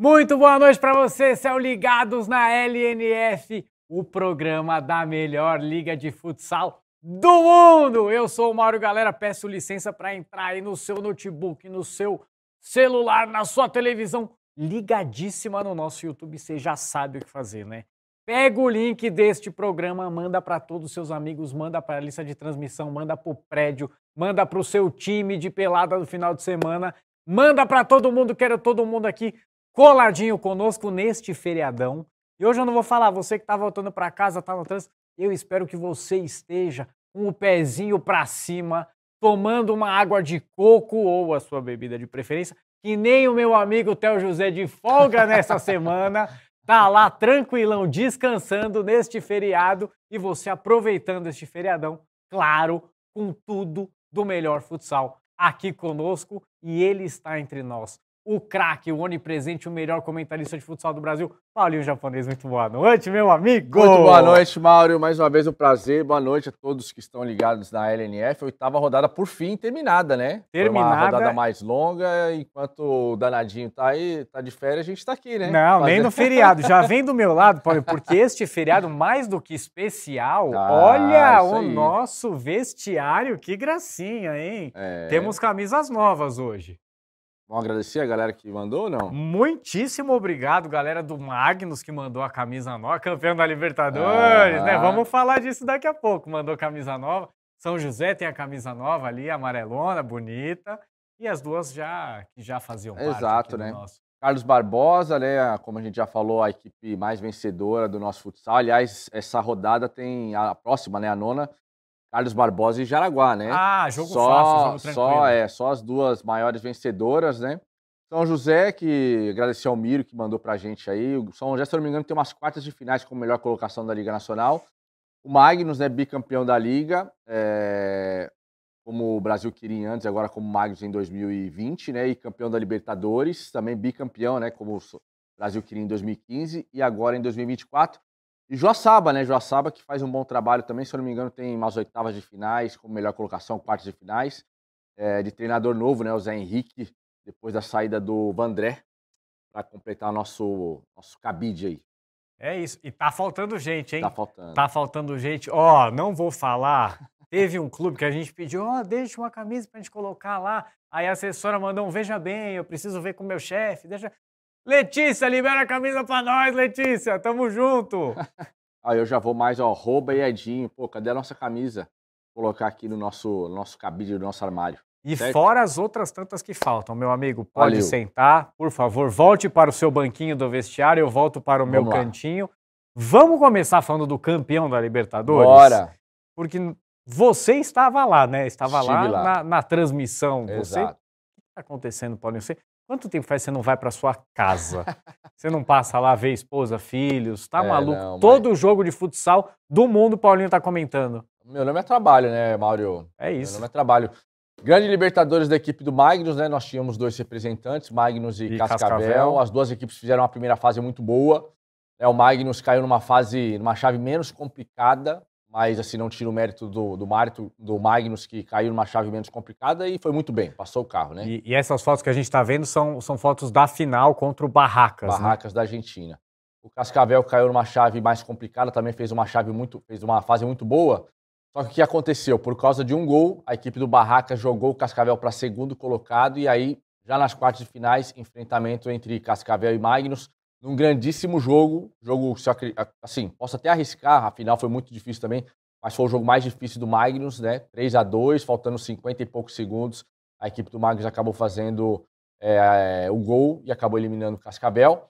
Muito boa noite para vocês, são ligados na LNF, o programa da melhor liga de futsal do mundo. Eu sou o Mauro, Galera, peço licença para entrar aí no seu notebook, no seu celular, na sua televisão, ligadíssima no nosso YouTube, você já sabe o que fazer, né? Pega o link deste programa, manda para todos os seus amigos, manda para a lista de transmissão, manda para o prédio, manda para o seu time de pelada no final de semana, manda para todo mundo, quero todo mundo aqui coladinho conosco neste feriadão. E hoje eu não vou falar, você que está voltando para casa, está no trânsito, eu espero que você esteja com o pezinho para cima, tomando uma água de coco ou a sua bebida de preferência, que nem o meu amigo Théo José de folga nessa semana. Tá lá tranquilão, descansando neste feriado e você aproveitando este feriadão, claro, com tudo do melhor futsal aqui conosco e ele está entre nós o craque, o onipresente, o melhor comentarista de futsal do Brasil, Paulinho Japonês. Muito boa noite, meu amigo! Muito boa noite, Mauro. Mais uma vez um prazer. Boa noite a todos que estão ligados na LNF. Oitava rodada, por fim, terminada, né? Terminada. Foi uma rodada mais longa. Enquanto o danadinho tá aí, tá de férias, a gente tá aqui, né? Não, Fazendo... nem no feriado. Já vem do meu lado, Paulinho, porque este feriado, mais do que especial, ah, olha o aí. nosso vestiário. Que gracinha, hein? É... Temos camisas novas hoje. Vamos agradecer a galera que mandou ou não? Muitíssimo obrigado, galera do Magnus, que mandou a camisa nova, campeão da Libertadores, né? ah. né? Vamos falar disso daqui a pouco. Mandou camisa nova. São José tem a camisa nova ali, amarelona, bonita. E as duas já já faziam parte Exato, né? Nosso. Carlos Barbosa, né? Como a gente já falou, a equipe mais vencedora do nosso futsal. Aliás, essa rodada tem a próxima, né? A nona, Carlos Barbosa e Jaraguá, né? Ah, jogo só, fácil, jogo tranquilo. Só, é, só as duas maiores vencedoras, né? São José, que agradeceu ao Miro, que mandou pra gente aí. O São José, se não me engano, tem umas quartas de finais com melhor colocação da Liga Nacional. O Magnus, né, bicampeão da Liga, é... como o Brasil queria antes, agora como Magnus em 2020, né? E campeão da Libertadores, também bicampeão, né? Como o Brasil queria em 2015 e agora em 2024. E Joaçaba, né? Joaçaba que faz um bom trabalho também, se eu não me engano, tem umas oitavas de finais, com melhor colocação, quartas de finais. É, de treinador novo, né? O Zé Henrique, depois da saída do Vandré, para completar nosso, nosso cabide aí. É isso. E tá faltando gente, hein? Tá faltando. Tá faltando gente. Ó, oh, não vou falar. Teve um clube que a gente pediu, ó, oh, deixa uma camisa pra gente colocar lá. Aí a assessora mandou um, veja bem, eu preciso ver com o meu chefe. Deixa... Letícia, libera a camisa pra nós, Letícia. Tamo junto. ah, eu já vou mais, ó. Rouba e Edinho. Pô, cadê a nossa camisa? colocar aqui no nosso, nosso cabide, do no nosso armário. E certo? fora as outras tantas que faltam, meu amigo, pode Valeu. sentar, por favor, volte para o seu banquinho do vestiário, eu volto para o Vamos meu lá. cantinho. Vamos começar falando do campeão da Libertadores? Bora! Porque você estava lá, né? Estava lá, lá, Na, na transmissão. Exato. Tá você... O que está acontecendo, pode ser? Quanto tempo faz que você não vai para sua casa? Você não passa lá ver esposa, filhos, tá é, maluco? Não, mas... Todo jogo de futsal do mundo Paulinho tá comentando. Meu nome é trabalho, né, Mauro? É isso. Meu nome é trabalho. Grande Libertadores da equipe do Magnus, né? Nós tínhamos dois representantes, Magnus e, e Cascavel. Cascavel. As duas equipes fizeram uma primeira fase muito boa. É, o Magnus caiu numa fase, numa chave menos complicada, mas assim, não tira o mérito do, do, do Magnus, que caiu numa chave menos complicada e foi muito bem, passou o carro, né? E, e essas fotos que a gente está vendo são, são fotos da final contra o Barracas. Né? Barracas né? da Argentina. O Cascavel caiu numa chave mais complicada, também fez uma chave muito, fez uma fase muito boa. Só que o que aconteceu? Por causa de um gol, a equipe do Barracas jogou o Cascavel para segundo colocado e aí, já nas quartas de finais, enfrentamento entre Cascavel e Magnus, num grandíssimo jogo. Jogo, assim, posso até arriscar, a final foi muito difícil também, mas foi o jogo mais difícil do Magnus, né? 3 a 2 faltando 50 e poucos segundos. A equipe do Magnus acabou fazendo é, o gol e acabou eliminando o Cascabel.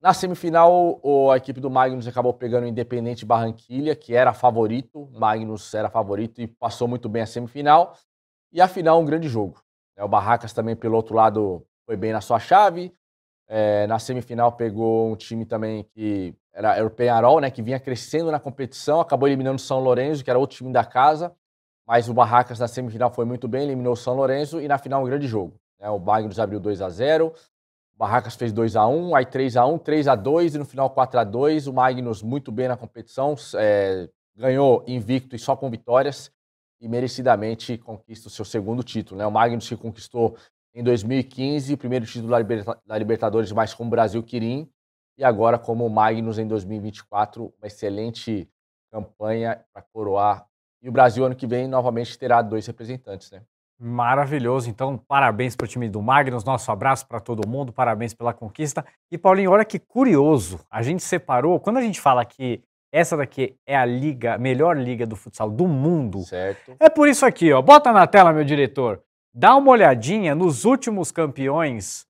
Na semifinal, a equipe do Magnus acabou pegando o Independente Barranquilha, que era favorito. Magnus era favorito e passou muito bem a semifinal. E a final, um grande jogo. Né? O Barracas também, pelo outro lado, foi bem na sua chave. É, na semifinal pegou um time também que era, era o Penharol, né, que vinha crescendo na competição, acabou eliminando o São Lourenço, que era outro time da casa, mas o Barracas na semifinal foi muito bem, eliminou o São Lourenço e na final um grande jogo. Né, o Bagnos abriu 2 a 0 o Barracas fez 2 a 1 aí 3 a 1 3 a 2 e no final 4 a 2 O Magnus muito bem na competição, é, ganhou invicto e só com vitórias e merecidamente conquista o seu segundo título. Né? O Magnus que conquistou em 2015, primeiro título da, Liberta da Libertadores, mais com o Brasil Quirim. E agora, como Magnus em 2024, uma excelente campanha para coroar. E o Brasil, ano que vem, novamente terá dois representantes, né? Maravilhoso. Então, parabéns para o time do Magnus. Nosso abraço para todo mundo. Parabéns pela conquista. E, Paulinho, olha que curioso. A gente separou. Quando a gente fala que essa daqui é a liga, melhor liga do futsal do mundo. Certo. É por isso aqui, ó. Bota na tela, meu diretor. Dá uma olhadinha nos últimos campeões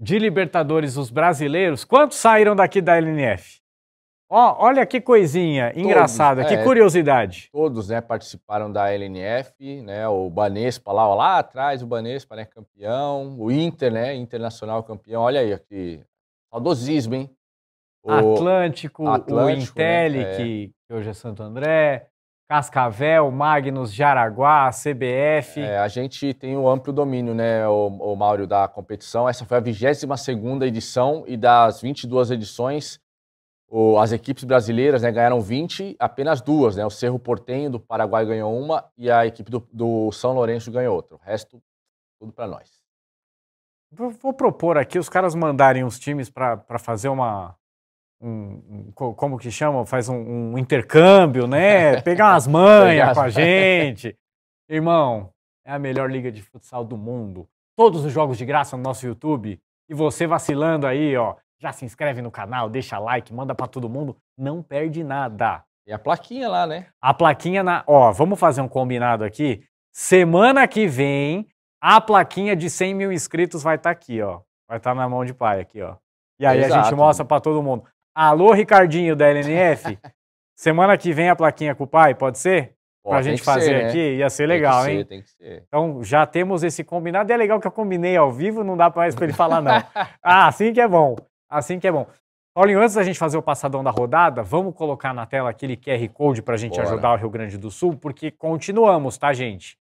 de Libertadores, os brasileiros. Quantos saíram daqui da LNF? Ó, olha que coisinha todos, engraçada, que é. curiosidade. Todos, né, participaram da LNF, né? O Banespa lá, ó, lá atrás, o Banespa, né, campeão, o Inter, né, internacional campeão. Olha aí que saudosismo, hein? O Atlântico, Atlântico, o Intel, né? É. que, que hoje é Santo André, Cascavel, Magnus, Jaraguá, CBF. É, a gente tem um amplo domínio, né, o, o da competição. Essa foi a 22 edição e das 22 edições, o, as equipes brasileiras né, ganharam 20, apenas duas. Né? O Cerro Portenho do Paraguai ganhou uma e a equipe do, do São Lourenço ganhou outra. O resto, tudo para nós. Vou propor aqui os caras mandarem os times para fazer uma, um, um, como que chama? Faz um, um intercâmbio, né? Pegar umas manhas com a gente. Irmão, é a melhor liga de futsal do mundo. Todos os jogos de graça no nosso YouTube. E você vacilando aí, ó, já se inscreve no canal, deixa like, manda para todo mundo, não perde nada. E a plaquinha lá, né? A plaquinha na, ó, vamos fazer um combinado aqui. Semana que vem, a plaquinha de 100 mil inscritos vai estar tá aqui, ó. Vai estar tá na mão de pai aqui, ó. E aí Exato. a gente mostra para todo mundo. Alô, Ricardinho da LNF. Semana que vem a plaquinha com o pai, pode ser? Pô, pra gente fazer ser, né? aqui, né? ia ser legal, tem que hein? tem que ser. Então já temos esse combinado. É legal que eu combinei ao vivo, não dá mais pra ele falar, não. ah, assim que é bom. Assim que é bom. Paulinho, antes da gente fazer o passadão da rodada, vamos colocar na tela aquele QR Code para a gente Bora. ajudar o Rio Grande do Sul, porque continuamos, tá, gente?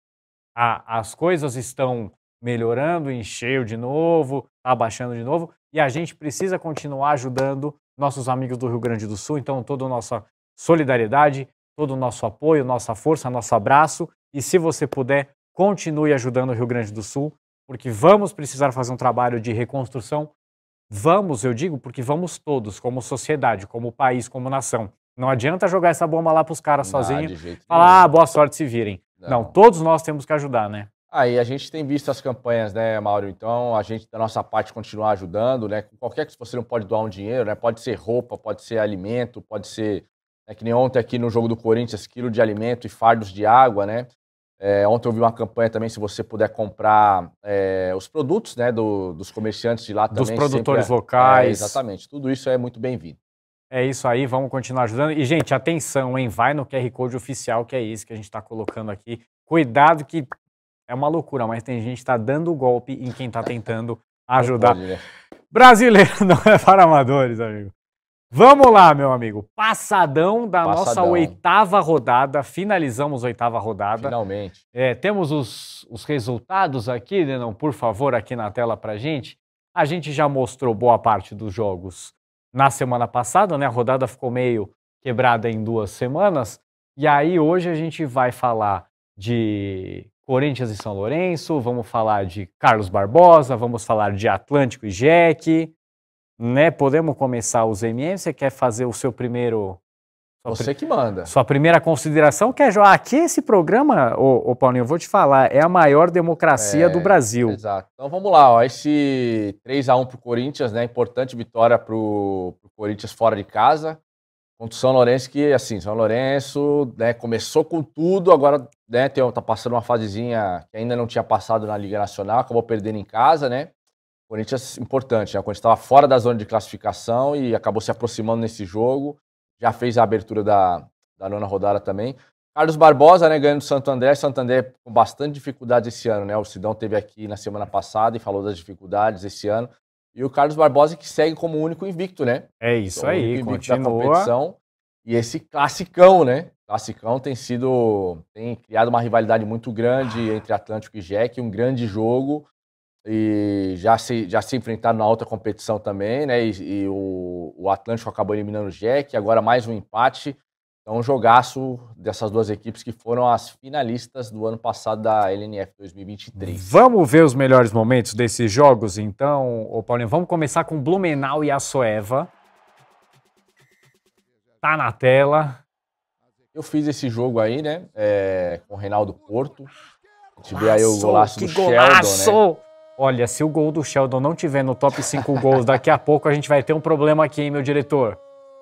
Ah, as coisas estão melhorando, encheu de novo, tá baixando de novo, e a gente precisa continuar ajudando nossos amigos do Rio Grande do Sul. Então, toda a nossa solidariedade, todo o nosso apoio, nossa força, nosso abraço. E se você puder, continue ajudando o Rio Grande do Sul, porque vamos precisar fazer um trabalho de reconstrução. Vamos, eu digo, porque vamos todos, como sociedade, como país, como nação. Não adianta jogar essa bomba lá para os caras sozinhos, falar, ah, boa sorte, se virem. Não. Não, todos nós temos que ajudar, né? Aí ah, a gente tem visto as campanhas, né, Mauro? Então a gente, da nossa parte, continuar ajudando, né? qualquer que você não pode doar um dinheiro, né? Pode ser roupa, pode ser alimento, pode ser. É que nem ontem aqui no jogo do Corinthians, quilo de alimento e fardos de água, né? É, ontem eu vi uma campanha também, se você puder comprar é, os produtos né, do, dos comerciantes de lá também. Dos produtores é, locais. É, exatamente, tudo isso é muito bem-vindo. É isso aí, vamos continuar ajudando. E, gente, atenção, hein? Vai no QR Code oficial, que é isso que a gente está colocando aqui. Cuidado que é uma loucura, mas tem gente que tá dando golpe em quem tá tentando é ajudar. Brasileiro não é para amadores, amigo. Vamos lá, meu amigo. Passadão da Passadão. nossa oitava rodada. Finalizamos a oitava rodada. Finalmente. É, temos os, os resultados aqui, Denão, por favor, aqui na tela pra gente. A gente já mostrou boa parte dos jogos na semana passada, né? A rodada ficou meio quebrada em duas semanas. E aí hoje a gente vai falar de Corinthians e São Lourenço, vamos falar de Carlos Barbosa, vamos falar de Atlântico e Jack, né? Podemos começar os MM, você quer fazer o seu primeiro você que manda. Sua primeira consideração, que é, aqui esse programa, ô, ô, Paulinho, eu vou te falar, é a maior democracia é, do Brasil. Exato. Então vamos lá, ó, esse 3 a 1 pro Corinthians, né, importante vitória para pro Corinthians fora de casa contra o São Lourenço, que assim, São Lourenço né, começou com tudo, agora né, tem, tá passando uma fasezinha que ainda não tinha passado na Liga Nacional, acabou perdendo em casa, né? Corinthians, importante, né? O Corinthians estava fora da zona de classificação e acabou se aproximando nesse jogo, já fez a abertura da, da nona rodada também. Carlos Barbosa, né, ganhando do Santo André. Santo André com bastante dificuldade esse ano, né? O Sidão teve aqui na semana passada e falou das dificuldades esse ano. E o Carlos Barbosa que segue como único invicto, né? É isso aí, continua. E esse classicão, né? Classicão tem sido. tem criado uma rivalidade muito grande entre Atlântico e Jack, um grande jogo. E já se, já se enfrentaram na alta competição também, né? E, e o, o Atlântico acabou eliminando o Jack, agora mais um empate. Então, um jogaço dessas duas equipes que foram as finalistas do ano passado da LNF 2023. Vamos ver os melhores momentos desses jogos, então, ô Paulinho. Vamos começar com Blumenau e Açoeva. Tá na tela. Eu fiz esse jogo aí, né? É, com o Reinaldo Porto. vê aí o golaço do golaço! Sheldon, né? Olha, se o gol do Sheldon não tiver no top 5 gols daqui a pouco, a gente vai ter um problema aqui, hein, meu diretor?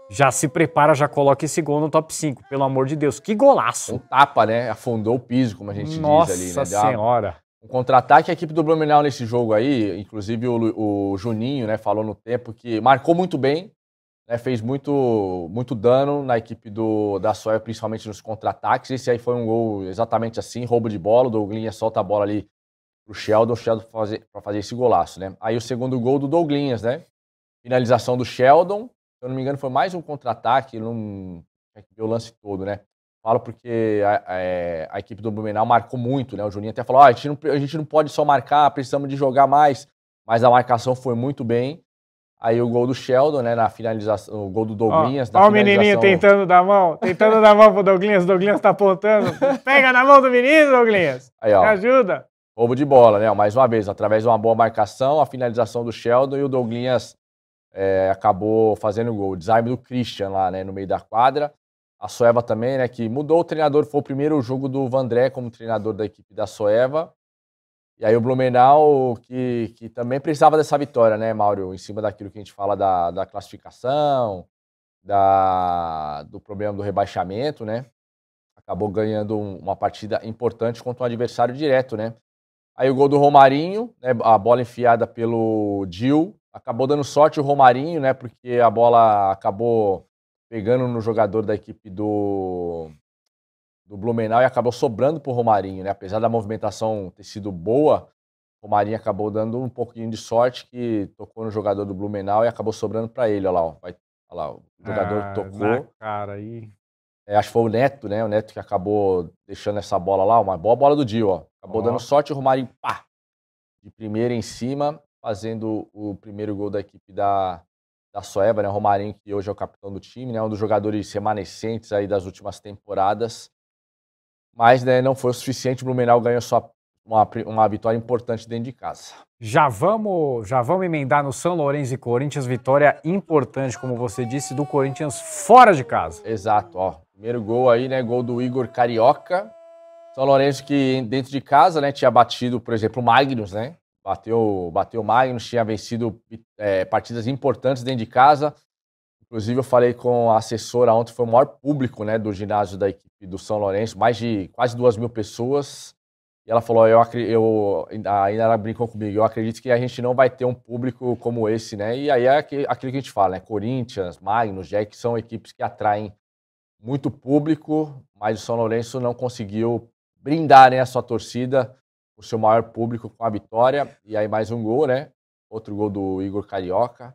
já se prepara, já coloca esse gol no top 5, pelo amor de Deus. Que golaço! Um tapa, né? Afundou o piso, como a gente Nossa diz ali, né? Nossa Senhora! Um contra-ataque, a equipe do Blumenau nesse jogo aí, inclusive o, o, Juninho, né, falou no tempo que marcou muito bem, né, fez muito, muito dano na equipe do, da Soia, principalmente nos contra-ataques. Esse aí foi um gol exatamente assim, roubo de bola, o Douglinha solta a bola ali pro Sheldon, o Sheldon para fazer, fazer esse golaço, né? Aí o segundo gol do Douglinhas, né? Finalização do Sheldon, eu não me engano, foi mais um contra-ataque, não é que o lance todo, né? Falo porque a, a, é, a, equipe do Blumenau marcou muito, né? O Juninho até falou: ah, a, gente não, a gente não pode só marcar, precisamos de jogar mais. Mas a marcação foi muito bem. Aí o gol do Sheldon, né? Na finalização, o gol do Douglinhas. Ó, o menininho tentando dar mão, tentando dar mão pro Douglinhas, Douglinhas tá apontando. Pega na mão do menino, Douglinhas. Aí, ó. Me ajuda. Roubo de bola, né? Mais uma vez, através de uma boa marcação, a finalização do Sheldon e o Douglinhas é, acabou fazendo o gol. O desarme do Christian lá, né, no meio da quadra. A Soeva também, né, que mudou o treinador, foi o primeiro jogo do Vandré como treinador da equipe da Soeva. E aí o Blumenau, que, que também precisava dessa vitória, né, Mauro? Em cima daquilo que a gente fala da, da classificação, da, do problema do rebaixamento, né? Acabou ganhando uma partida importante contra um adversário direto, né? Aí o gol do Romarinho, né, a bola enfiada pelo Dil, Acabou dando sorte o Romarinho, né? Porque a bola acabou pegando no jogador da equipe do, do Blumenau e acabou sobrando para o Romarinho, né? Apesar da movimentação ter sido boa, o Romarinho acabou dando um pouquinho de sorte que tocou no jogador do Blumenau e acabou sobrando para ele, olha lá, ó. Vai, olha lá, o jogador ah, tocou. Cara, aí. É, acho que foi o Neto, né? O Neto que acabou deixando essa bola lá, uma boa bola do dia, ó. Acabou dando sorte, o Romarinho, pá! De primeira em cima, fazendo o primeiro gol da equipe da, da Soeva, né? Romarinho, que hoje é o capitão do time, né? Um dos jogadores remanescentes aí das últimas temporadas. Mas né, não foi o suficiente, o Blumenau ganhou só uma, uma vitória importante dentro de casa. Já vamos, já vamos emendar no São Lourenço e Corinthians, vitória importante, como você disse, do Corinthians fora de casa. Exato, ó. Primeiro gol aí, né? Gol do Igor Carioca. São Lourenço que dentro de casa, né, tinha batido, por exemplo, o Magnus, né? Bateu, bateu Magnus, tinha vencido é, partidas importantes dentro de casa. Inclusive, eu falei com a assessora ontem, foi o maior público né, do ginásio da equipe do São Lourenço, mais de quase duas mil pessoas. E ela falou, eu, eu ainda ela brincou comigo, eu acredito que a gente não vai ter um público como esse, né? E aí é aquilo que a gente fala, né? Corinthians, Magnus, Jack são equipes que atraem muito público, mas o São Lourenço não conseguiu brindar né, a sua torcida o seu maior público com a vitória. E aí mais um gol, né? Outro gol do Igor Carioca.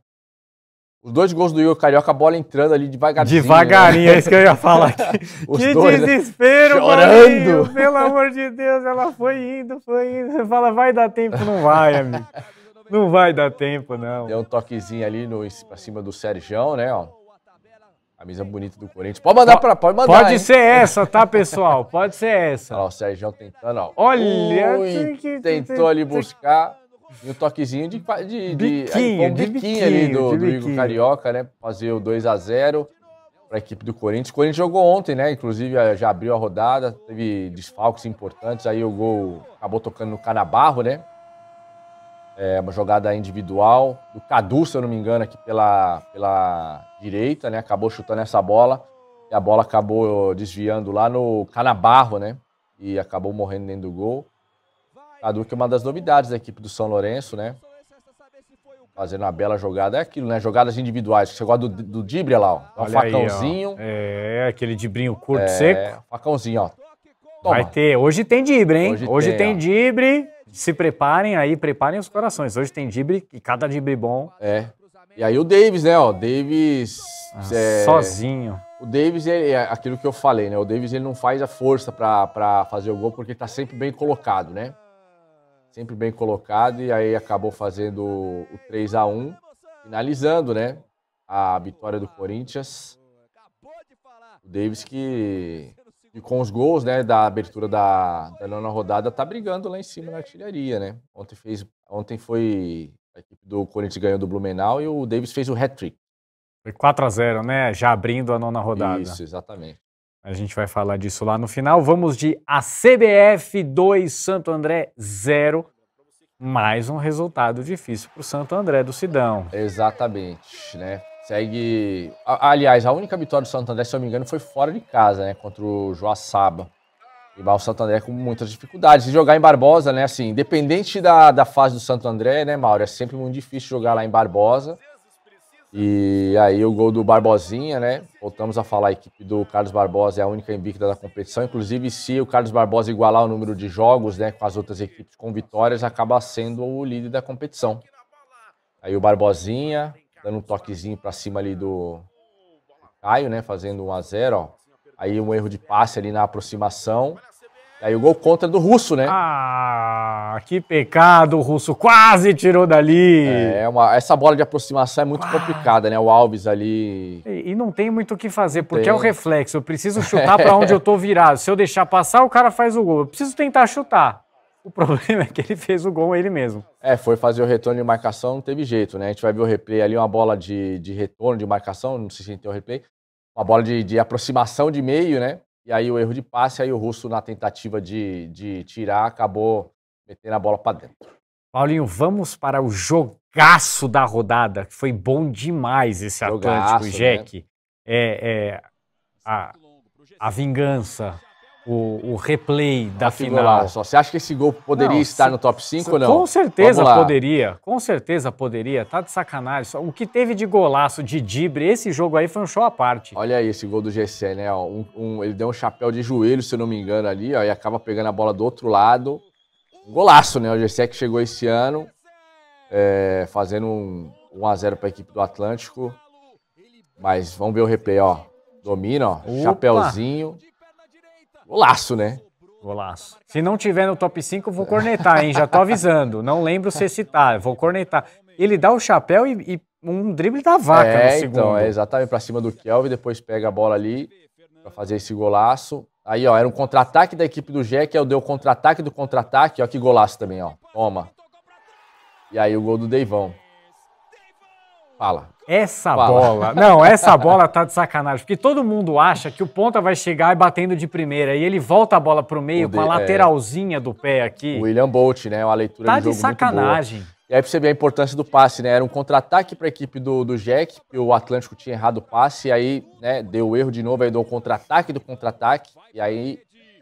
Os dois gols do Igor Carioca, a bola entrando ali né? devagarinho. Devagarinho, né? é isso que eu ia falar. aqui que dois, né? desespero, né? Chorando. pelo amor de Deus, ela foi indo, foi indo. Você fala, vai dar tempo, não vai, amigo. Não vai dar tempo, não. Deu um toquezinho ali no, pra cima do Serjão, né? Ó. Camisa bonita do Corinthians. Pode mandar para, pode mandar. Pode hein? ser essa, tá, pessoal? Pode ser essa. Olha o Sérgio tentando, ó. Olha, Ui, que, tentou ali buscar o um toquezinho de de, biquinho, de, um biquinho, biquinho ali do, do Igor Carioca, né? Fazer o 2 a 0 para a equipe do Corinthians. O Corinthians jogou ontem, né? Inclusive eh, já abriu a rodada, teve desfalques importantes. Aí o gol acabou tocando no Canabarro, né? É uma jogada individual do Cadu, se eu não me engano, aqui pela, pela direita, né? Acabou chutando essa bola e a bola acabou desviando lá no Canabarro, né? E acabou morrendo dentro do gol. Cadu que é uma das novidades da equipe do São Lourenço, né? Fazendo uma bela jogada. É aquilo, né? Jogadas individuais. Você gosta do, do Dibre lá, é ó. um facãozinho. Aí, é, aquele dibrinho curto, é, seco. Facãozinho, ó. Toma. Vai ter. Hoje tem Dibre, hein? Hoje, Hoje tem, tem Dibre. Se preparem aí, preparem os corações. Hoje tem dibre e cada dibre bom. É. E aí o Davis, né, O Davis... Ah, é... Sozinho. O Davis, é aquilo que eu falei, né, o Davis ele não faz a força para fazer o gol porque ele tá sempre bem colocado, né? Sempre bem colocado e aí acabou fazendo o 3 a 1 finalizando, né, a vitória do Corinthians. O Davis que e com os gols, né, da abertura da, da nona rodada, tá brigando lá em cima na artilharia, né? Ontem fez, ontem foi a equipe do Corinthians ganhou do Blumenau e o Davis fez o hat-trick. Foi 4 a 0, né? Já abrindo a nona rodada. Isso, exatamente. A gente vai falar disso lá no final. Vamos de ACBF 2 Santo André 0. Mais um resultado difícil para o Santo André do Sidão. Exatamente, né? Segue. Aliás, a única vitória do Santander, se eu não me engano, foi fora de casa, né? Contra o Joaçaba. E o Santo André com muitas dificuldades. E jogar em Barbosa, né? Assim, independente da, da fase do Santo André, né, Mauro? É sempre muito difícil jogar lá em Barbosa. E aí o gol do Barbosinha, né? Voltamos a falar, a equipe do Carlos Barbosa é a única invicta da competição. Inclusive, se o Carlos Barbosa igualar o número de jogos né, com as outras equipes com vitórias, acaba sendo o líder da competição. Aí o Barbosinha, dando um toquezinho para cima ali do Caio, né? Fazendo 1 a 0 ó. Aí um erro de passe ali na aproximação. aí o gol contra do Russo, né? Ah, que pecado, o Russo quase tirou dali. É, uma, essa bola de aproximação é muito complicada, né? O Alves ali. E, e, não tem muito o que fazer, porque tem. é o reflexo. Eu preciso chutar para onde eu tô virado. Se eu deixar passar, o cara faz o gol. Eu preciso tentar chutar. O problema é que ele fez o gol ele mesmo. É, foi fazer o retorno de marcação, não teve jeito, né? A gente vai ver o replay ali, uma bola de, de retorno de marcação, não sei se tem o replay, uma bola de, de aproximação de meio, né? E aí o erro de passe, aí o Russo, na tentativa de, de tirar, acabou metendo a bola para dentro. Paulinho, vamos para o jogaço da rodada, que foi bom demais esse jogaço, Atlântico, Jack. Né? É, é, a, a vingança, o, o replay da final. Só. Você acha que esse gol poderia não, estar se, no top 5 ou não? Com certeza poderia, com certeza poderia. Tá de sacanagem. O que teve de golaço de Dibre, esse jogo aí foi um show à parte. Olha aí esse gol do GC, né? Um, um, ele deu um chapéu de joelho, se eu não me engano, ali, ó, e acaba pegando a bola do outro lado. Um golaço, né? O GC que chegou esse ano, é, fazendo um 1x0 para a equipe do Atlântico. Mas vamos ver o replay, ó. Domina, ó. Opa. Chapéuzinho. Golaço, né? Golaço. Se não tiver no top 5, vou cornetar, hein? Já tô avisando. Não lembro se citar, tá, vou cornetar. Ele dá o chapéu e, e um drible da vaca é, no então, segundo. Então, é exatamente para cima do Kelvin, depois pega a bola ali para fazer esse golaço. Aí, ó, era um contra-ataque da equipe do Jack, aí eu dei o contra-ataque do contra-ataque, ó, que golaço também, ó. Toma. E aí o gol do Deivão. Fala. Essa Fala. bola. Não, essa bola tá de sacanagem. Porque todo mundo acha que o ponta vai chegar e batendo de primeira. E ele volta a bola pro meio com a é. lateralzinha é, do pé aqui. O William Bolt, né? Uma leitura tá de jogo. Tá de sacanagem. E aí pra você ver a importância do passe, né? Era um contra-ataque pra equipe do, do Jack, que o Atlântico tinha errado o passe, e aí, né, deu erro de novo, aí deu o contra-ataque do contra-ataque, e aí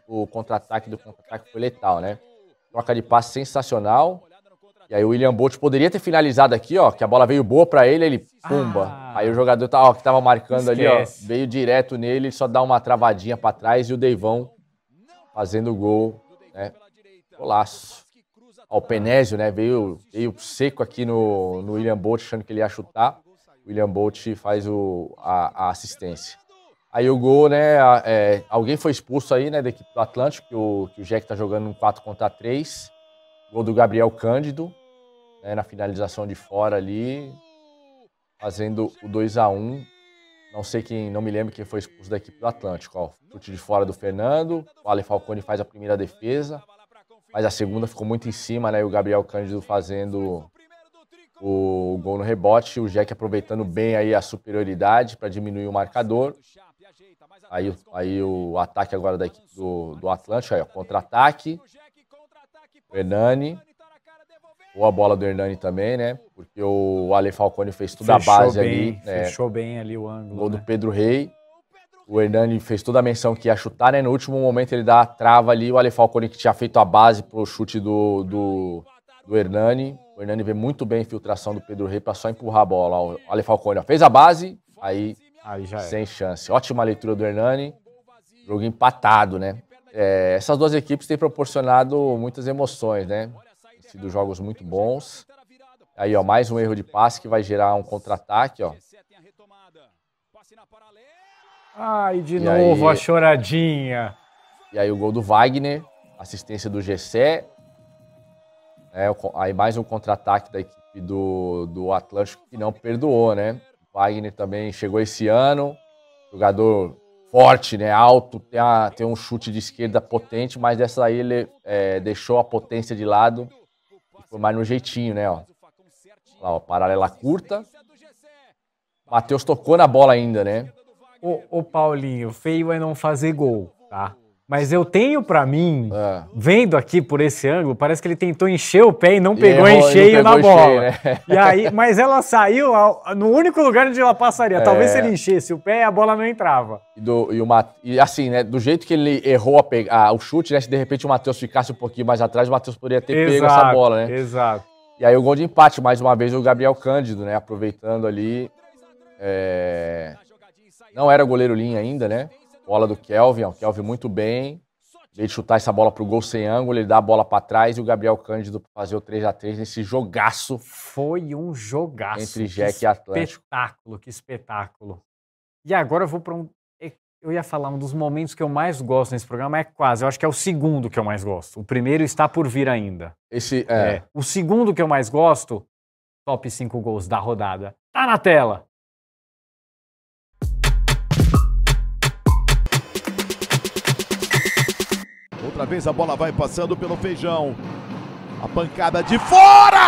o contra-ataque do contra-ataque foi letal, né? Troca de passe sensacional, e aí o William Bolt poderia ter finalizado aqui, ó, que a bola veio boa para ele, ele ah. pumba. Ah. Aí o jogador tá, ó, que tava marcando Esquece. ali, ó, veio direto nele, só dá uma travadinha para trás e o Deivão fazendo o gol, né? Golaço. Ó, o Penésio, né, veio, veio seco aqui no, no William Bolt, achando que ele ia chutar. O William Bolt faz o, a, a assistência. Aí o gol, né? É, alguém foi expulso aí, né, da equipe do Atlântico, que o, que o Jack tá jogando um 4 contra 3. Gol do Gabriel Cândido, né, na finalização de fora ali, fazendo o 2 a 1 Não sei quem, não me lembro quem foi expulso da equipe do Atlântico. Ó, chute de fora do Fernando, o Ale Falcone faz a primeira defesa, mas a segunda ficou muito em cima, né? E o Gabriel Cândido fazendo o gol no rebote, o Jack aproveitando bem aí a superioridade para diminuir o marcador. Aí, aí o ataque agora da equipe do, do Atlântico, aí, contra-ataque. O Hernani. Boa bola do Hernani também, né? Porque o Ale Falcone fez toda fechou a base bem, ali. Né? Fechou bem ali o ângulo. Gol né? do Pedro Rei. O Hernani fez toda a menção que ia chutar, né? No último momento ele dá a trava ali. O Ale Falcone que tinha feito a base pro chute do, do, do Hernani. O Hernani vê muito bem a infiltração do Pedro Rei para só empurrar a bola. O Ale Falcone ó, fez a base, aí, aí sem chance. Ótima leitura do Hernani. Jogo empatado, né? é, essas duas equipes têm proporcionado muitas emoções, né? Tem sido jogos muito bons. Aí, ó, mais um erro de passe que vai gerar um contra-ataque, ó. Ai, de e novo aí, a choradinha. E aí o gol do Wagner, assistência do GC. É, aí mais um contra-ataque da equipe do, do Atlântico que não perdoou, né? Wagner também chegou esse ano, jogador forte, né? Alto, tem, a, tem, um chute de esquerda potente, mas dessa aí ele é, deixou a potência de lado e foi mais no jeitinho, né? Ó. Lá, ó, paralela curta. Matheus tocou na bola ainda, né? Ô, ô Paulinho, feio é não fazer gol, tá? Mas eu tenho para mim, é. vendo aqui por esse ângulo, parece que ele tentou encher o pé e não pegou em cheio na bola. Cheio, né? E aí, mas ela saiu ao, no único lugar onde ela passaria. É. Talvez se ele enchesse o pé, a bola não entrava. E, do, e, e assim, né? Do jeito que ele errou a, a, o chute, né? Se de repente o Matheus ficasse um pouquinho mais atrás, o Matheus poderia ter exato, pego essa bola, né? Exato. E aí o gol de empate, mais uma vez, o Gabriel Cândido, né? Aproveitando ali. É... Não era goleiro linha ainda, né? Bola do Kelvin, ó, o Kelvin muito bem. Em de chutar essa bola pro gol sem ângulo, ele dá a bola para trás e o Gabriel Cândido fazer o 3 a 3 nesse jogaço. Foi um jogaço. Entre Jack e Atlético. Espetáculo, que espetáculo. E agora eu vou para um é, eu ia falar, um dos momentos que eu mais gosto nesse programa é quase. Eu acho que é o segundo que eu mais gosto. O primeiro está por vir ainda. Esse é. é. O segundo que eu mais gosto, top 5 gols da rodada. Tá na tela! Outra vez a bola vai passando pelo feijão. A pancada de fora!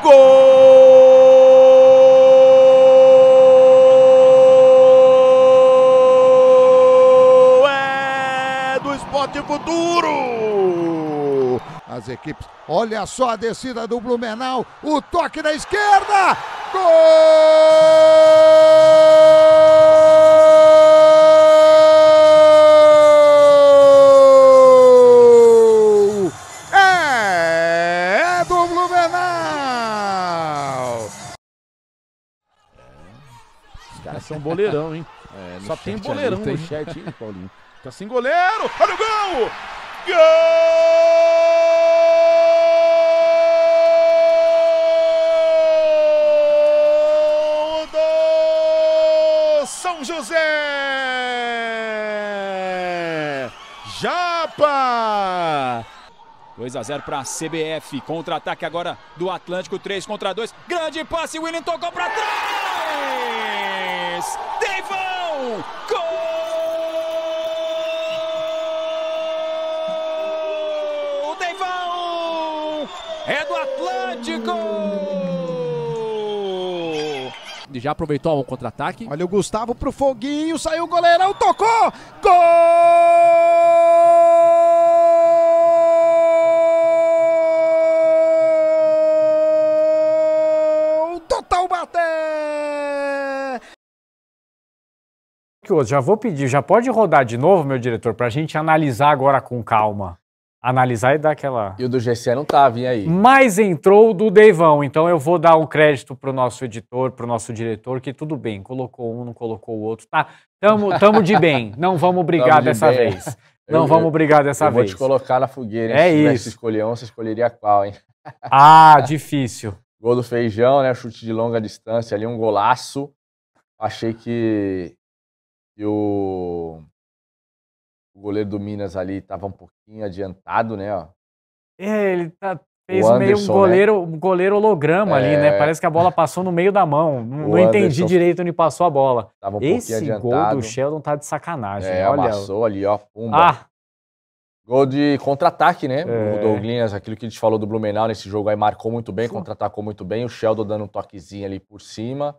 Gol! É do Esporte Futuro! As equipes, olha só a descida do Blumenau, o toque da esquerda! Gol! hein? É, Só tem boleirão. Tem chat, hein, Paulinho? Tá sem goleiro. Olha o gol! Gol do São José! Japa! 2 a 0 para a CBF. Contra-ataque agora do Atlântico. 3 contra 2. Grande passe. William tocou para trás. Deivão, Gol! Deivão! É do Atlântico! Já aproveitou um contra-ataque. Olha o Gustavo pro foguinho, saiu o goleirão, tocou! Gol! que o outro. Já vou pedir, já pode rodar de novo, meu diretor, para a gente analisar agora com calma. Analisar e dar aquela. E o do GCE não tava, tá, e aí? Mas entrou o do Deivão, então eu vou dar um crédito pro nosso editor, pro nosso diretor, que tudo bem, colocou um, não colocou o outro. Tá, tamo, tamo de bem, não vamos brigar de dessa bem. vez. Não eu, vamos brigar dessa eu vez. Vou te colocar na fogueira, hein? É se isso. Se escolher um, você escolheria qual, hein? Ah, difícil. Gol do feijão, né? Chute de longa distância ali, um golaço. Achei que o, o goleiro do Minas ali estava um pouquinho adiantado, né? Ó. É, ele tá, fez Anderson, meio um goleiro, né? goleiro holograma é... ali, né? É. Parece que a bola passou no meio da mão. Não, não entendi direito onde passou a bola. Tava um Esse adiantado. gol do Sheldon tá de sacanagem. É, olha. amassou ali, ó, pumba. Ah. Gol de contra-ataque, né? É. O Douglas, aquilo que a gente falou do Blumenau nesse jogo aí, marcou muito bem, contra-atacou muito bem. O Sheldon dando um toquezinho ali por cima,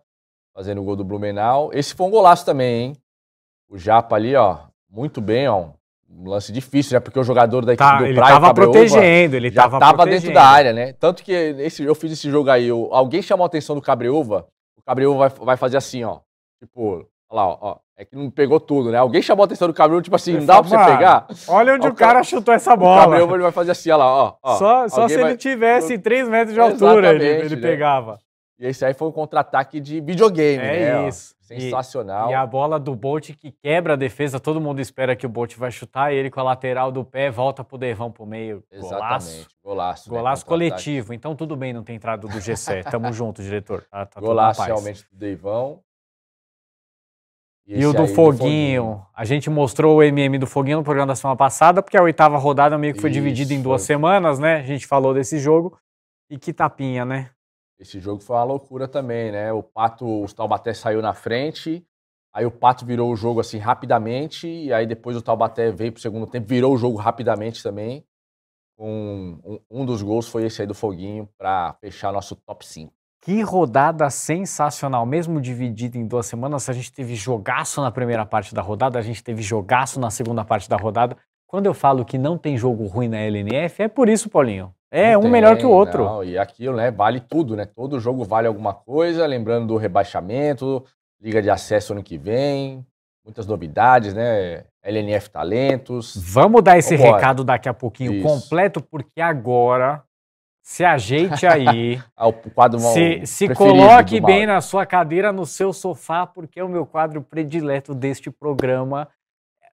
fazendo o gol do Blumenau. Esse foi um golaço também, hein? O Japa ali, ó, muito bem, ó. Um lance difícil, né? Porque o jogador da tá, equipe tá, do Praia. Ele tava Cabreúva, protegendo, ele já tava, tava dentro da área, né? Tanto que esse, eu fiz esse jogo aí, eu, alguém chamou a atenção do Cabreúva, o Cabreúva vai, vai fazer assim, ó. Tipo, olha lá, ó. É que não pegou tudo, né? Alguém chamou a atenção do Cabreúva, tipo assim, não dá pra você pegar? Olha onde ó, o cara, cara chutou essa bola. O Cabreúva ele vai fazer assim, olha lá, ó. ó só, só se vai... ele tivesse 3 metros de altura, ele, ele né? pegava. E esse aí foi um contra-ataque de videogame, é né? Isso. Sensacional. E, e, a bola do Bolt que quebra a defesa, todo mundo espera que o Bolt vai chutar, ele com a lateral do pé volta pro Dervão pro meio. Exatamente. Golaço. Né, golaço, golaço né, coletivo. Então tudo bem não ter entrado do G7. Tamo junto, diretor. Tá, tá golaço realmente do Deivão. E, e o do Foguinho. do Foguinho. A gente mostrou o MM do Foguinho no programa da semana passada, porque a oitava rodada meio que foi Isso, dividida em duas semanas, né? A gente falou desse jogo. E que tapinha, né? Esse jogo foi uma loucura também, né? O Pato, o Taubaté saiu na frente, aí o Pato virou o jogo assim rapidamente, e aí depois o Taubaté veio pro segundo tempo, virou o jogo rapidamente também. Um, um, um dos gols foi esse aí do Foguinho para fechar nosso top 5. Que rodada sensacional, mesmo dividida em duas semanas, a gente teve jogaço na primeira parte da rodada, a gente teve jogaço na segunda parte da rodada. Quando eu falo que não tem jogo ruim na LNF, é por isso, Paulinho. É, não um tem, melhor que o outro. Não, e aquilo, né? Vale tudo, né? Todo jogo vale alguma coisa. Lembrando do rebaixamento, Liga de Acesso ano que vem, muitas novidades, né? LNF Talentos. Vamos dar esse recado daqui a pouquinho Isso. completo, porque agora se ajeite aí. Ah, o quadro se, se coloque bem na sua cadeira, no seu sofá, porque é o meu quadro predileto deste programa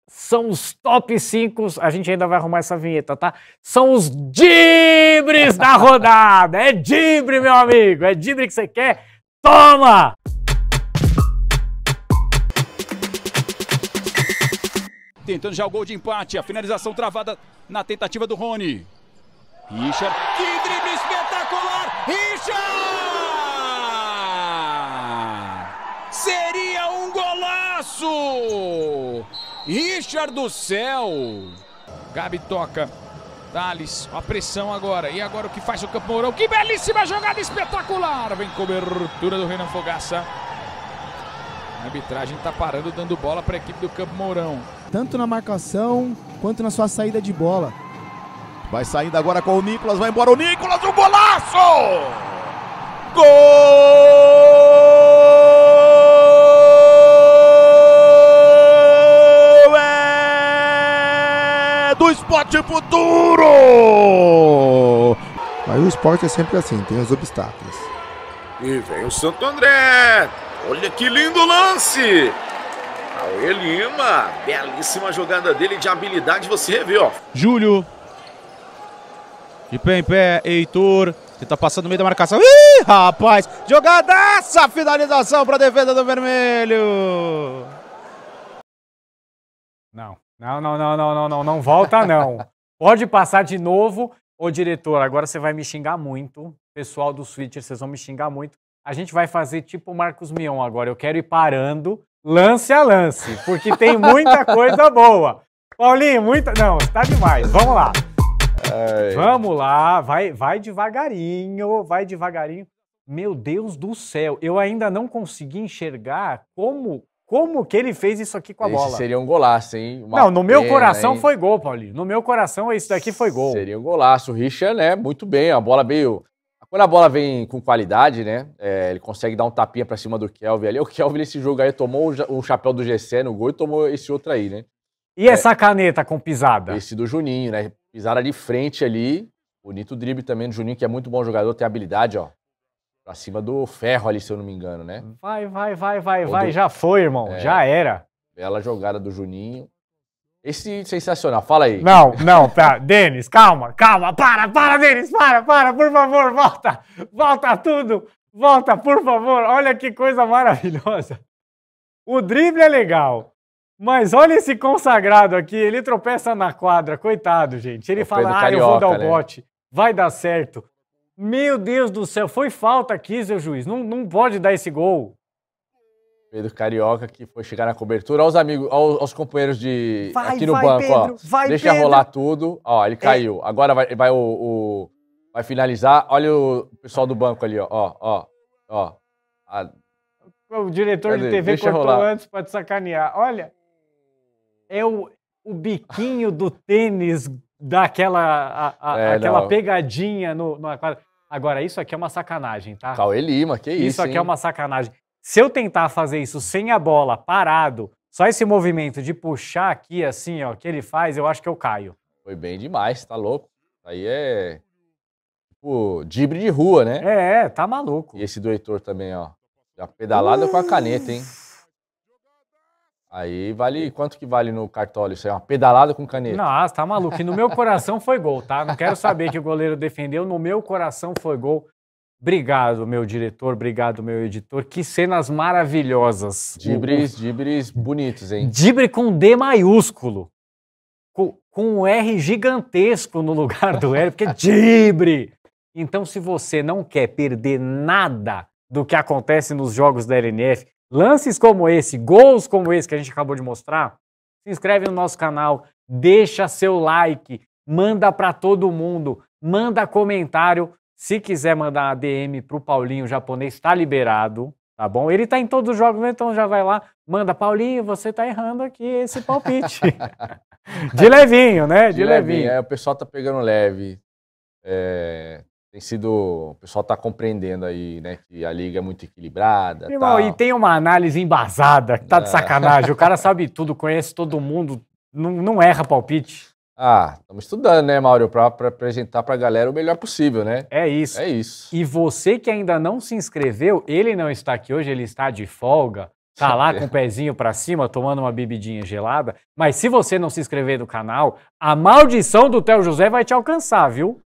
são os top 5. A gente ainda vai arrumar essa vinheta, tá? São os dibres da rodada. É dibre, meu amigo. É dibre que você quer? Toma! Tentando já o gol de empate. A finalização travada na tentativa do Rony. Richard. Que drible esperto! Richard do céu. Gabi toca. Thales, a pressão agora. E agora o que faz o Campo Mourão? Que belíssima jogada espetacular. Vem cobertura do Renan Fogaça. A arbitragem está parando, dando bola para a equipe do Campo Mourão. Tanto na marcação quanto na sua saída de bola. Vai saindo agora com o Nicolas, vai embora o Nicolas, o um golaço! Gol! Esporte Futuro! Mas o esporte é sempre assim, tem os obstáculos. E vem o Santo André! Olha que lindo lance! Cauê Lima, belíssima jogada dele de habilidade, você vê, ó. Júlio. De pé em pé, Heitor. Tenta tá passar no meio da marcação. Ih, rapaz! Jogadaça! Finalização para a defesa do vermelho! Não. Não, não, não, não, não, não, não volta não. Pode passar de novo. Ô diretor, agora você vai me xingar muito. Pessoal do Switcher, vocês vão me xingar muito. A gente vai fazer tipo o Marcos Mion agora. Eu quero ir parando, lance a lance, porque tem muita coisa boa. Paulinho, muita. Não, tá demais. Vamos lá. Ai. Vamos lá, vai, vai devagarinho, vai devagarinho. Meu Deus do céu, eu ainda não consegui enxergar como como que ele fez isso aqui com a Esse bola? Seria um golaço, hein? Uma não, no meu pena, coração hein? foi gol, Paulinho. No meu coração, isso daqui foi gol. Seria um golaço. O Richard, né? Muito bem. A bola veio. Quando a bola vem com qualidade, né? É, ele consegue dar um tapinha pra cima do Kelvin ali. O Kelvin, nesse jogo aí, tomou o chapéu do GC no gol e tomou esse outro aí, né? E é, essa caneta com pisada? Esse do Juninho, né? Pisada de frente ali. Bonito drible também do Juninho, que é muito bom jogador, tem habilidade, ó pra cima do ferro ali, se eu não me engano, né? Vai, vai, vai, vai, vai. Já foi, irmão. É. Já era. Bela jogada do Juninho. Esse sensacional, fala aí. Não, não, tá. Denis, calma, calma, para, para, Denis, para, para, por favor, volta, volta tudo, volta, por favor, olha que coisa maravilhosa. O drible é legal, mas olha esse consagrado aqui, ele tropeça na quadra, coitado, gente. Ele o fala, ah, eu vou dar o né? bote, vai dar certo. Meu Deus do céu, foi falta aqui, seu juiz. Não, não pode dar esse gol. Pedro Carioca que foi chegar na cobertura. os amigos, aos, companheiros de vai, aqui no vai, banco, Pedro, ó. Vai, deixa Pedro. rolar tudo. Ó, ele é. caiu. É. Agora vai, vai o, o, vai finalizar. Olha o pessoal do banco ali, ó, ó, ó. A... O diretor Cadê? de TV deixa cortou rolar. antes para te sacanear. Olha, é o, o biquinho do tênis dá aquela, a, a, é, aquela pegadinha no, no aquário. Agora, isso aqui é uma sacanagem, tá? Cauê Lima, que isso. Isso aqui é hein? é uma sacanagem. Se eu tentar fazer isso sem a bola, parado, só esse movimento de puxar aqui, assim, ó, que ele faz, eu acho que eu caio. Foi bem demais, tá louco. Aí é. Tipo, dibre de rua, né? É, tá maluco. E esse do Heitor também, ó. Já pedalada uh... com a caneta, hein? Aí vale. Quanto que vale no cartório isso aí? Uma pedalada com caneta. Nossa, tá maluco. E no meu coração foi gol, tá? Não quero saber que o goleiro defendeu. No meu coração foi gol. Obrigado, meu diretor. Obrigado, meu editor. Que cenas maravilhosas. Dibres, dibres bonitos, hein? Dibre com D maiúsculo. Com, com um R gigantesco no lugar do R, porque é dibre. Então, se você não quer perder nada do que acontece nos jogos da LNF, lances como esse, gols como esse que a gente acabou de mostrar, se inscreve no nosso canal, deixa seu like, manda para todo mundo, manda comentário. Se quiser mandar a DM o Paulinho, japonês está liberado, tá bom? Ele está em todos os jogos, né? então já vai lá, manda Paulinho, você está errando aqui esse palpite. De levinho, né? De, De levinho. levinho. É, o pessoal tá pegando leve. É, tem sido. O pessoal está compreendendo aí, né? Que a liga é muito equilibrada. Irmão, e tem uma análise embasada, que tá de é. sacanagem. o cara sabe tudo, conhece todo mundo, não, não erra palpite. Ah, estamos estudando, né, Mauro, para apresentar para a galera o melhor possível, né? É isso. É isso. E você que ainda não se inscreveu, ele não está aqui hoje, ele está de folga, tá lá com o pezinho para cima, tomando uma bebidinha gelada. Mas se você não se inscrever no canal, a maldição do Theo José vai te alcançar, viu?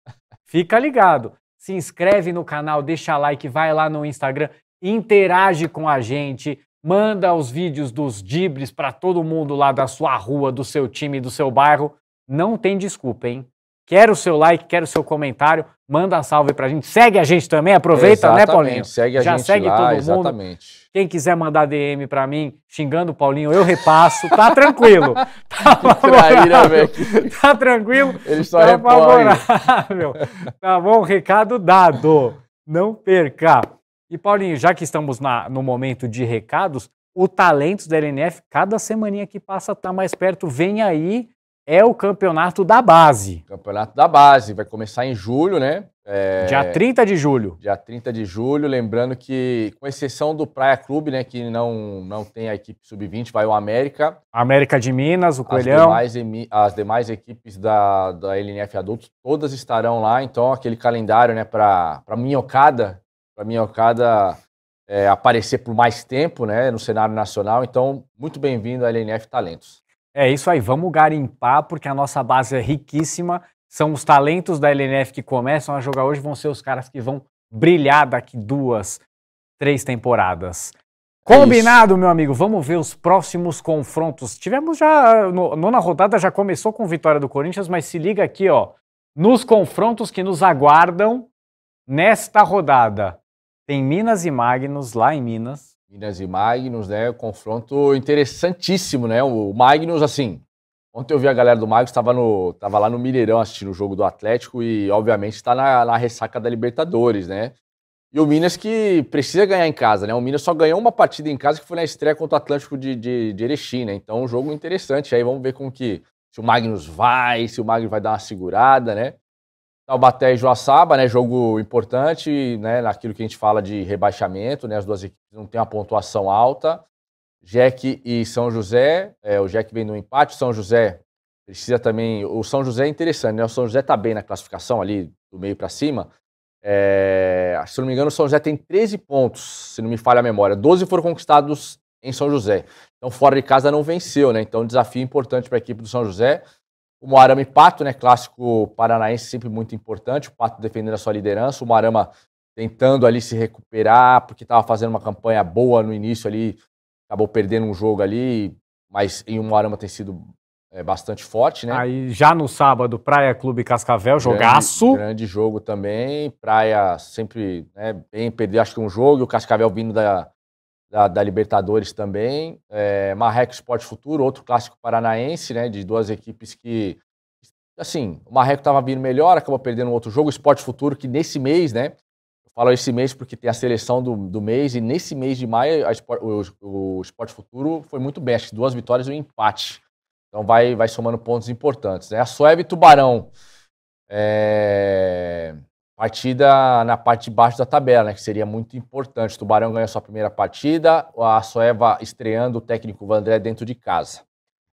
Fica ligado. Se inscreve no canal, deixa like, vai lá no Instagram, interage com a gente, manda os vídeos dos dibres para todo mundo lá da sua rua, do seu time, do seu bairro. Não tem desculpa, hein? Quero o seu like, quero o seu comentário. Manda salve pra gente. Segue a gente também, aproveita, né, exatamente, né, Paulinho? Segue a Já gente segue lá, todo mundo. Exatamente. Quem quiser mandar DM pra mim, xingando o Paulinho, eu repasso. Tá tranquilo. Tá favorável. tá tranquilo. Ele só tá favorável. Tá bom, recado dado. Não perca. E, Paulinho, já que estamos na, no momento de recados, o Talentos da LNF, cada semaninha que passa, tá mais perto. Vem aí é o campeonato da base. Campeonato da base, vai começar em julho, né? É... Dia 30 de julho. Dia 30 de julho, lembrando que, com exceção do Praia Clube, né, que não, não tem a equipe sub-20, vai o América. América de Minas, o Coelhão. As demais, as demais equipes da, da LNF Adultos, todas estarão lá, então aquele calendário, né, para minhocada, para minhocada é, aparecer por mais tempo, né, no cenário nacional, então muito bem-vindo à LNF Talentos. É isso aí, vamos garimpar, porque a nossa base é riquíssima. São os talentos da LNF que começam a jogar hoje, vão ser os caras que vão brilhar daqui duas, três temporadas. É Combinado, meu amigo. Vamos ver os próximos confrontos. Tivemos já. No, nona rodada já começou com vitória do Corinthians, mas se liga aqui, ó. Nos confrontos que nos aguardam nesta rodada. Tem Minas e Magnus lá em Minas. Minas e Magnus, né? Confronto interessantíssimo, né? O Magnus, assim. Ontem eu vi a galera do Magnus, estava no, tava lá no Mineirão assistindo o jogo do Atlético e, obviamente, está na, na ressaca da Libertadores, né? E o Minas que precisa ganhar em casa, né? O Minas só ganhou uma partida em casa que foi na estreia contra o Atlético de, de, de Erechim, né? Então, um jogo interessante. Aí vamos ver como que. Se o Magnus vai, se o Magnus vai dar uma segurada, né? Taubaté e Joaçaba, né? Jogo importante, né? Naquilo que a gente fala de rebaixamento, né? As duas equipes não têm uma pontuação alta. Jack e São José, é, o Jack vem no empate, São José precisa também. O São José é interessante, né? O São José tá bem na classificação ali, do meio para cima. É, se não me engano, o São José tem 13 pontos, se não me falha a memória. 12 foram conquistados em São José. Então, fora de casa não venceu, né? Então, desafio importante para a equipe do São José. O Moarama e Pato, né? Clássico paranaense sempre muito importante. O Pato defendendo a sua liderança. O Moarama tentando ali se recuperar, porque estava fazendo uma campanha boa no início ali. Acabou perdendo um jogo ali, mas em um Moarama tem sido é, bastante forte, né? Aí já no sábado, Praia Clube Cascavel, jogaço. Grande jogo também. Praia sempre né, bem perder, acho que um jogo, e o Cascavel vindo da, da, da Libertadores também. É, Marreco Esporte Futuro, outro clássico paranaense, né? De duas equipes que. Assim, o Marreco estava vindo melhor, acabou perdendo um outro jogo. O Esporte Futuro, que nesse mês, né? Eu falo esse mês porque tem a seleção do, do mês, e nesse mês de maio Sport, o, o Esporte Futuro foi muito bem. Acho que duas vitórias e um empate. Então vai, vai somando pontos importantes. Né? A Sueb Tubarão. É partida na parte de baixo da tabela, né, que seria muito importante. O Tubarão ganha sua primeira partida, a Soeva estreando o técnico Vandré dentro de casa.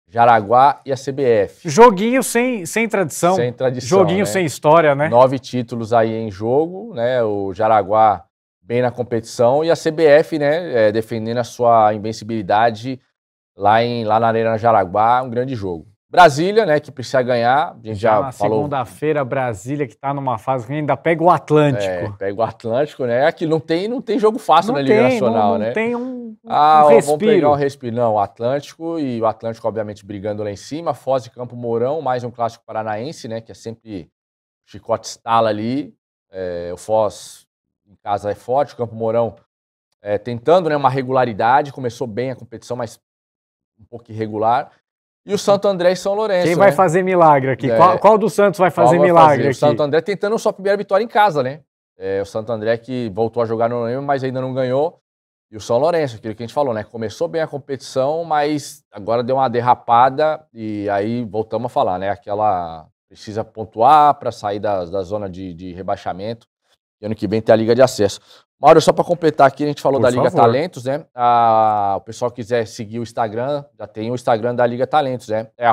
Jaraguá e a CBF. Joguinho sem, sem tradição. Sem tradição. Joguinho né? sem história, né? Nove títulos aí em jogo, né? O Jaraguá bem na competição e a CBF, né? É, defendendo a sua invencibilidade lá, em, lá na Arena Jaraguá, um grande jogo. Brasília, né, que precisa ganhar. A gente já, já tá falou. Segunda-feira, Brasília, que está numa fase que ainda pega o Atlântico. É, pega o Atlântico, né? Aqui não tem, não tem jogo fácil não na Liga tem, Nacional, não, né? Não tem um, ah, um respiro. Vamos pegar um respiro. Não, o Atlântico e o Atlântico, obviamente, brigando lá em cima. Foz de Campo Mourão, mais um clássico paranaense, né? Que é sempre chicote estala ali. É, o Foz em casa é forte, o Campo Mourão é, tentando né, uma regularidade. Começou bem a competição, mas um pouco irregular e o Santo André e São Lourenço. Quem vai né? fazer milagre aqui? É. Qual, qual, do Santos vai fazer vai milagre fazer? aqui? O Santo André tentando sua primeira vitória em casa, né? É, o Santo André que voltou a jogar no Noronha, mas ainda não ganhou. E o São Lourenço, aquilo que a gente falou, né? Começou bem a competição, mas agora deu uma derrapada e aí voltamos a falar, né? Aquela precisa pontuar para sair da, da zona de, de rebaixamento. E ano que vem tem a Liga de Acesso. Mauro, só para completar aqui, a gente falou Por da Liga favor. Talentos, né? Ah, o pessoal quiser seguir o Instagram, já tem o Instagram da Liga Talentos, né? É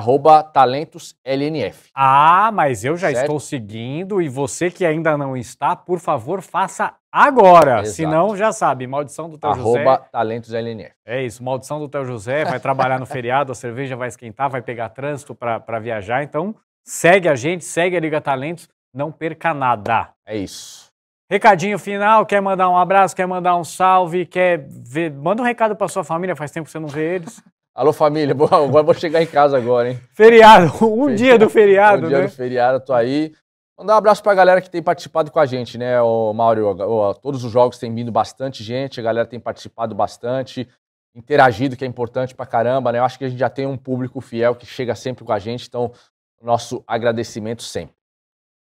talentoslnf. Ah, mas eu já certo? estou seguindo e você que ainda não está, por favor, faça agora. Exato. Senão, já sabe, maldição do teu arroba José. talentoslnf. É isso, maldição do teu José, vai trabalhar no feriado, a cerveja vai esquentar, vai pegar trânsito para viajar. Então, segue a gente, segue a Liga Talentos, não perca nada. É isso. Recadinho final, quer mandar um abraço, quer mandar um salve, quer ver. Manda um recado pra sua família, faz tempo que você não vê eles. Alô, família, agora vou chegar em casa agora, hein? Feriado, um dia do feriado, um né? Um dia do feriado, tô aí. Mandar um abraço pra galera que tem participado com a gente, né, o Mauro? todos os jogos tem vindo bastante gente, a galera tem participado bastante, interagido, que é importante pra caramba, né? Eu acho que a gente já tem um público fiel que chega sempre com a gente, então, nosso agradecimento sempre.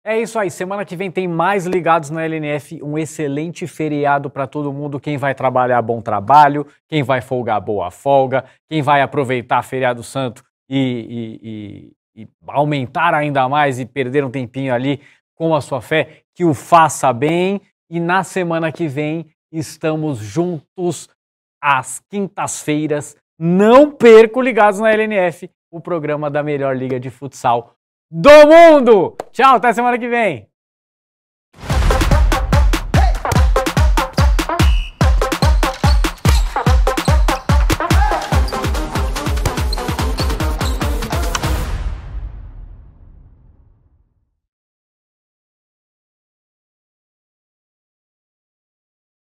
É isso aí. Semana que vem tem mais ligados na LNF. Um excelente feriado para todo mundo. Quem vai trabalhar, bom trabalho. Quem vai folgar, boa folga. Quem vai aproveitar feriado santo e, e, e, e aumentar ainda mais e perder um tempinho ali com a sua fé, que o faça bem. E na semana que vem estamos juntos às quintas-feiras. Não perco ligados na LNF, o programa da melhor liga de futsal do mundo. Tchau, até semana que vem.